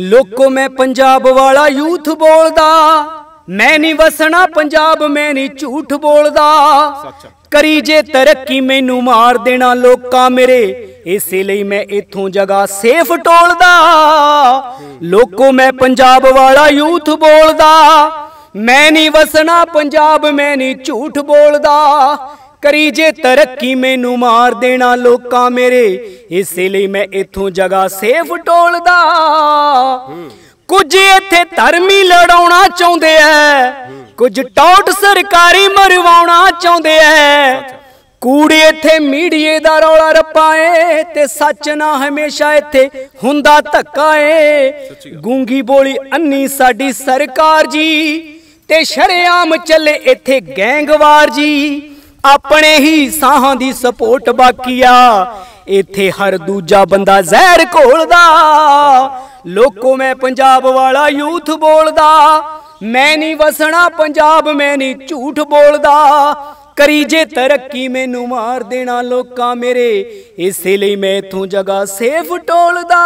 ਲੋਕੋ ਮੈਂ ਪੰਜਾਬ ਵਾਲਾ ਯੂਥ ਬੋਲਦਾ ਮੈਂ ਨਹੀਂ ਵਸਣਾ ਪੰਜਾਬ ਮੈਂ ਨਹੀਂ ਝੂਠ ਬੋਲਦਾ ਕਰੀ ਜੇ ਤਰੱਕੀ ਮੈਨੂੰ ਮਾਰ ਦੇਣਾ ਲੋਕਾਂ ਮੇਰੇ ਇਸੇ ਲਈ ਮੈਂ ਇਥੋਂ ਜਗਾ ਸੇਫ ਟੋਲਦਾ ਲੋਕੋ ਮੈਂ ਪੰਜਾਬ ਵਾਲਾ ਯੂਥ ਬੋਲਦਾ ਮੈਂ ਨਹੀਂ ਵਸਣਾ ਪੰਜਾਬ ਮੈਂ ਨਹੀਂ ਝੂਠ ਬੋਲਦਾ ਕਰੀ ਜੇ ਤਰੱਕੀ ਮੈਨੂੰ ਮਾਰ ਦੇਣਾ ਲੋਕਾਂ ਮੇਰੇ ਇਸੇ ਲਈ ਮੈਂ ਇੱਥੋਂ ਜਗਾ ਸੇਫ ਟੋਲਦਾ ਕੁਝ ਇੱਥੇ ਧਰਮੀ ਲੜਾਉਣਾ ਚਾਹੁੰਦੇ ਐ ਕੁਝ ਟੌਟ ਸਰਕਾਰੀ ਮਰਵਾਉਣਾ ਚਾਹੁੰਦੇ ਐ ਕੂੜੇ ਇੱਥੇ ਮੀਡੀਏ ਦਾ ਰੌਲਾ ਰਪਾਏ ਤੇ ਸੱਚ ਨਾ ਹਮੇਸ਼ਾ ਇੱਥੇ ਹੁੰਦਾ ਧੱਕਾ ਏ ਗੂੰਗੀ ਬੋਲੀ ਅੰਨੀ ਸਾਡੀ ਸਰਕਾਰ ਜੀ ਤੇ ਸ਼ਰਿਆਮ ਚੱਲੇ ਇੱਥੇ ਗੈਂਗਵਾਰ ਜੀ ਆਪਣੇ ਹੀ ਸਾਹਾਂ ਦੀ ਸਪੋਰਟ ਬਾਕੀ ਆ ਇੱਥੇ ਹਰ ਦੂਜਾ ਬੰਦਾ ਜ਼ਹਿਰ ਘੋਲਦਾ ਲੋਕੋ ਮੈਂ ਪੰਜਾਬ ਵਾਲਾ ਯੂਥ ਬੋਲਦਾ ਮੈਂ ਨਹੀਂ ਵਸਣਾ ਪੰਜਾਬ ਮੈਂ ਨਹੀਂ ਝੂਠ ਬੋਲਦਾ ਕਰੀ ਜੇ ਤਰੱਕੀ ਮੈਨੂੰ ਮਾਰ ਦੇਣਾ ਲੋਕਾਂ ਮੇਰੇ ਇਸੇ ਲਈ ਮੈਂ ਇਥੋਂ ਜਗਾ ਸੇਫ ਟੋਲਦਾ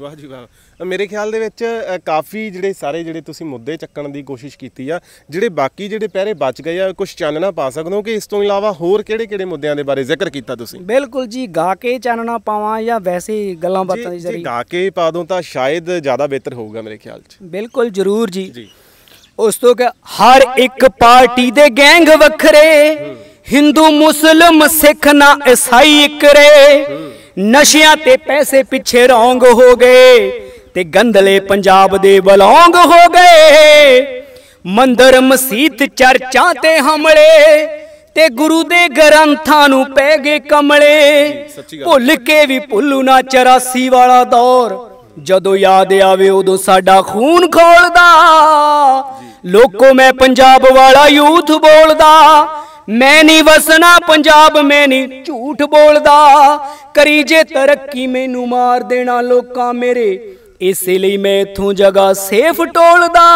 ਵਾਹ ਜੀ ਵਾਹ ਮੇਰੇ ਖਿਆਲ ਦੇ ਵਿੱਚ ਕਾਫੀ ਜਿਹੜੇ ਸਾਰੇ ਜਿਹੜੇ ਤੁਸੀਂ ਮੁੱਦੇ ਚੱਕਣ ਦੀ ਕੋਸ਼ਿਸ਼ ਕੀਤੀ ਆ ਜਿਹੜੇ ਬਾਕੀ ਜਿਹੜੇ ਪਹਿਰੇ ਬਚ ਗਏ ਆ ਕੁਝ ਚਾਨਣਾ ਪਾ ਸਕਦੇ ਹੋ ਕਿ ਇਸ ਤੋਂ ਇਲਾਵਾ ਹੋਰ ਕਿਹੜੇ-ਕਿਹੜੇ ਮੁੱਦਿਆਂ ਦੇ ਬਾਰੇ ਜ਼ਿਕਰ ਕੀਤਾ ਤੁਸੀਂ ਬਿਲਕੁਲ ਜੀ ਗਾ ਕੇ ਚਾਨਣਾ ਪਾਵਾਂ ਜਾਂ ਵੈਸੇ ਗੱਲਾਂ ਬਾਤਾਂ ਦੀ ਜ਼ਰੀ ਗਾ ਕੇ ਪਾ ਦੋ ਤਾਂ ਸ਼ਾਇਦ ਜ਼ਿਆਦਾ ਬਿਹਤਰ ਹੋਊਗਾ ਮੇਰੇ ਖਿਆਲ 'ਚ ਬਿਲਕੁਲ ਜ਼ਰੂਰ ਜੀ ਜੀ ਉਸ ਤੋਂ ਕਿ ਹਰ ਇੱਕ ਪਾਰਟੀ ਦੇ ਗੈਂਗ ਵੱਖਰੇ ਹਿੰਦੂ ਮੁਸਲਮ ਸਿੱਖ ਨਾ ਇਸਾਈ ਰੇ ਨਸ਼ਿਆਂ ਤੇ ਪੈਸੇ ਪਿੱਛੇ ਰੌਂਗ ਹੋ ਗਏ ਤੇ ਗੰਦਲੇ ਪੰਜਾਬ ਦੇ ਬਲੌਂਗ ਹੋ ਗਏ ਮੰਦਰ ਮਸੀਤ ਚਰਚਾਂ ਤੇ ਹਮਲੇ ਤੇ ਗੁਰੂ ਦੇ ਗ੍ਰੰਥਾਂ ਨੂੰ ਪੈ ਗਏ ਕਮਲੇ ਭੁੱਲ ਕੇ ਵੀ ਭੁੱਲੂ ਨਾ 84 ਵਾਲਾ ਦੌਰ ਜਦੋਂ ਯਾਦ ਆਵੇ ਉਦੋਂ ਸਾਡਾ ਖੂਨ ਖੋਲਦਾ ਲੋਕੋ ਮੈਂ ਪੰਜਾਬ ਵਾਲਾ ਯੂਥ ਬੋਲਦਾ ਮੈਂ ਨਹੀਂ ਵਸਣਾ ਪੰਜਾਬ ਮੈਂ ਨਹੀਂ ਝੂਠ ਬੋਲਦਾ ਕਰੀ ਜੇ ਤਰੱਕੀ ਮੈਨੂੰ ਮਾਰ ਦੇਣਾ ਲੋਕਾਂ ਮੇਰੇ ਇਸੇ ਲਈ ਮੈਂ ਇਥੋਂ ਜਗਾ ਸੇਫ ਟੋਲਦਾ